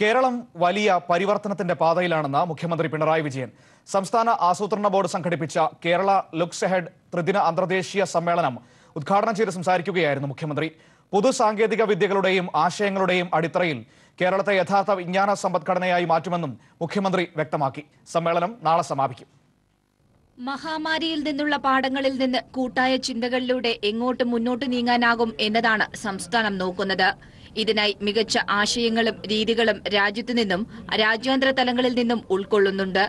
കേരളം വലിയ പരിവർത്തനത്തിന്റെ പാതയിലാണെന്ന് മുഖ്യമന്ത്രി പിണറായി വിജയൻ സംസ്ഥാന ആസൂത്രണ ബോർഡ് സംഘടിപ്പിച്ച കേരള ലുക്സ് ഹെഡ് ത്രിദിന അന്തർദേശീയ സമ്മേളനം ഉദ്ഘാടനം ചെയ്ത് സംസാരിക്കുകയായിരുന്നു മുഖ്യമന്ത്രി പുതു സാങ്കേതിക വിദ്യകളുടെയും ആശയങ്ങളുടെയും അടിത്തറയിൽ കേരളത്തെ യഥാർത്ഥ വിജ്ഞാന സമ്പദ്ഘടനയായി മാറ്റുമെന്നും മുഖ്യമന്ത്രി വ്യക്തമാക്കി സമ്മേളനം നാളെ സമാപിക്കും മഹാമാരിയിൽ നിന്നുള്ള പാഠങ്ങളിൽ നിന്ന് കൂട്ടായ ചിന്തകളിലൂടെ എങ്ങോട്ട് മുന്നോട്ട് നീങ്ങാനാകും എന്നതാണ് സംസ്ഥാനം നോക്കുന്നത് ഇതിനായി മികച്ച ആശയങ്ങളും രീതികളും രാജ്യത്തു നിന്നും രാജ്യാന്തര തലങ്ങളിൽ നിന്നും ഉൾക്കൊള്ളുന്നുണ്ട്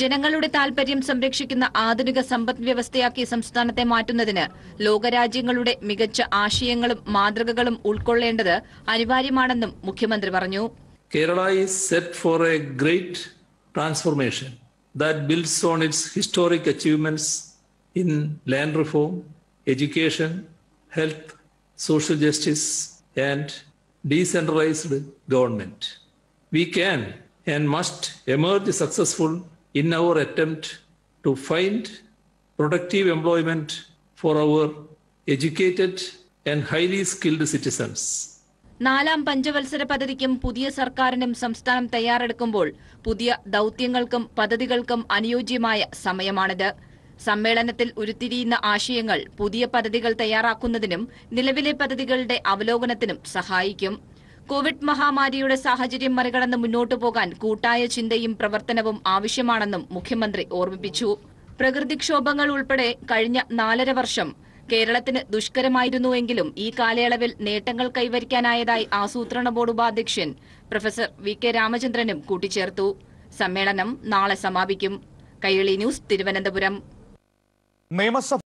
ജനങ്ങളുടെ താൽപര്യം സംരക്ഷിക്കുന്ന ആധുനിക സമ്പദ് വ്യവസ്ഥയാക്കി സംസ്ഥാനത്തെ മാറ്റുന്നതിന് ലോകരാജ്യങ്ങളുടെ മികച്ച ആശയങ്ങളും മാതൃകകളും ഉൾക്കൊള്ളേണ്ടത് അനിവാര്യമാണെന്നും മുഖ്യമന്ത്രി പറഞ്ഞു Kerala set for a great transformation that builds on its historic achievements in land reform education health social justice and decentralized government. We can and must emerge successful in our attempt to find productive employment for our educated and highly skilled citizens. നാലാം പഞ്ചവത്സര പദ്ധതിക്കും പുതിയ സർക്കാരിനും സംസ്ഥാനം തയ്യാറെടുക്കുമ്പോൾ പുതിയ ദൗത്യങ്ങൾക്കും പദ്ധതികൾക്കും അനുയോജ്യമായ സമയമാണിത് സമ്മേളനത്തിൽ ഉരുത്തിരിയുന്ന ആശയങ്ങൾ പുതിയ പദ്ധതികൾ തയ്യാറാക്കുന്നതിനും നിലവിലെ പദ്ധതികളുടെ അവലോകനത്തിനും സഹായിക്കും കോവിഡ് മഹാമാരിയുടെ സാഹചര്യം മറികടന്ന് മുന്നോട്ടു പോകാൻ കൂട്ടായ ചിന്തയും പ്രവർത്തനവും ആവശ്യമാണെന്നും മുഖ്യമന്ത്രി ഓർമ്മിപ്പിച്ചു പ്രകൃതിക്ഷോഭങ്ങൾ ഉൾപ്പെടെ കഴിഞ്ഞ നാലര വർഷം കേരളത്തിന് ദുഷ്കരമായിരുന്നുവെങ്കിലും ഈ കാലയളവിൽ നേട്ടങ്ങൾ കൈവരിക്കാനായതായി ആസൂത്രണ ബോർഡ് ഉപാധ്യക്ഷൻ പ്രൊഫസർ വി കെ രാമചന്ദ്രനും കൂട്ടിച്ചേർത്തു സമ്മേളനം നാളെ സമാപിക്കും Kairali news Thiruvananthapuram Nem uma